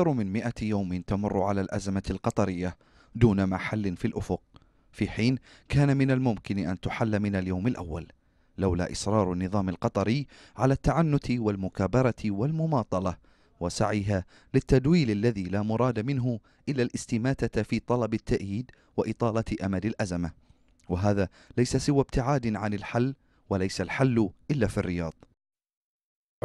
أكثر من مئة يوم تمر على الأزمة القطرية دون محل في الأفق في حين كان من الممكن أن تحل من اليوم الأول لولا إصرار النظام القطري على التعنت والمكابرة والمماطلة وسعيها للتدويل الذي لا مراد منه إلا الاستماتة في طلب التأييد وإطالة أمد الأزمة وهذا ليس سوى ابتعاد عن الحل وليس الحل إلا في الرياض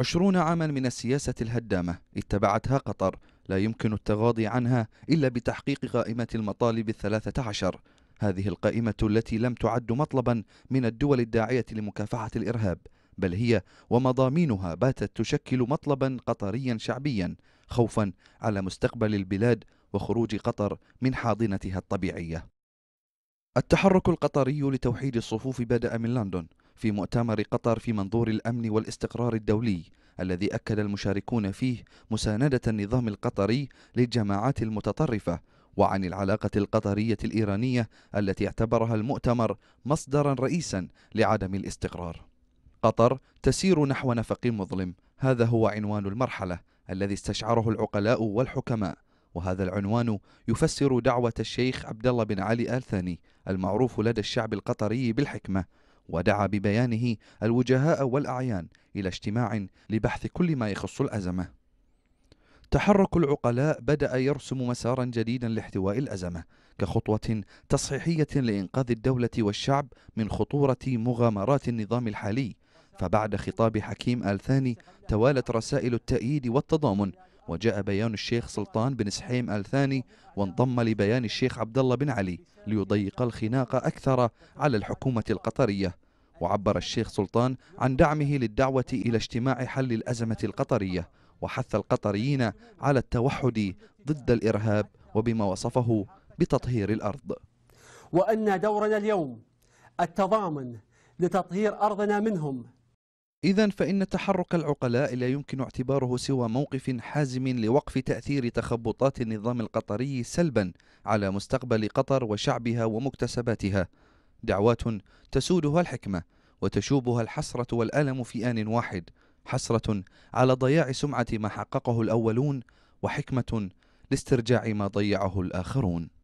عشرون عاما من السياسة الهدامة اتبعتها قطر لا يمكن التغاضي عنها إلا بتحقيق قائمة المطالب الثلاثة عشر هذه القائمة التي لم تعد مطلبا من الدول الداعية لمكافحة الإرهاب بل هي ومضامينها باتت تشكل مطلبا قطريا شعبيا خوفا على مستقبل البلاد وخروج قطر من حاضنتها الطبيعية التحرك القطري لتوحيد الصفوف بدأ من لندن في مؤتمر قطر في منظور الأمن والاستقرار الدولي الذي أكد المشاركون فيه مساندة النظام القطري للجماعات المتطرفة وعن العلاقة القطرية الإيرانية التي اعتبرها المؤتمر مصدرا رئيسا لعدم الاستقرار قطر تسير نحو نفق مظلم هذا هو عنوان المرحلة الذي استشعره العقلاء والحكماء وهذا العنوان يفسر دعوة الشيخ عبد الله بن علي آل ثاني المعروف لدى الشعب القطري بالحكمة ودعا ببيانه الوجهاء والأعيان إلى اجتماع لبحث كل ما يخص الأزمة تحرك العقلاء بدأ يرسم مسارا جديدا لاحتواء الأزمة كخطوة تصحيحية لإنقاذ الدولة والشعب من خطورة مغامرات النظام الحالي فبعد خطاب حكيم آل ثاني توالت رسائل التأييد والتضامن وجاء بيان الشيخ سلطان بن سحيم آل ثاني وانضم لبيان الشيخ عبد الله بن علي ليضيق الخناق أكثر على الحكومة القطرية وعبر الشيخ سلطان عن دعمه للدعوة إلى اجتماع حل الأزمة القطرية وحث القطريين على التوحد ضد الإرهاب وبما وصفه بتطهير الأرض وأن دورنا اليوم التضامن لتطهير أرضنا منهم إذا فإن تحرك العقلاء لا يمكن اعتباره سوى موقف حازم لوقف تأثير تخبطات النظام القطري سلبا على مستقبل قطر وشعبها ومكتسباتها دعوات تسودها الحكمة وتشوبها الحسرة والألم في آن واحد حسرة على ضياع سمعة ما حققه الأولون وحكمة لاسترجاع ما ضيعه الآخرون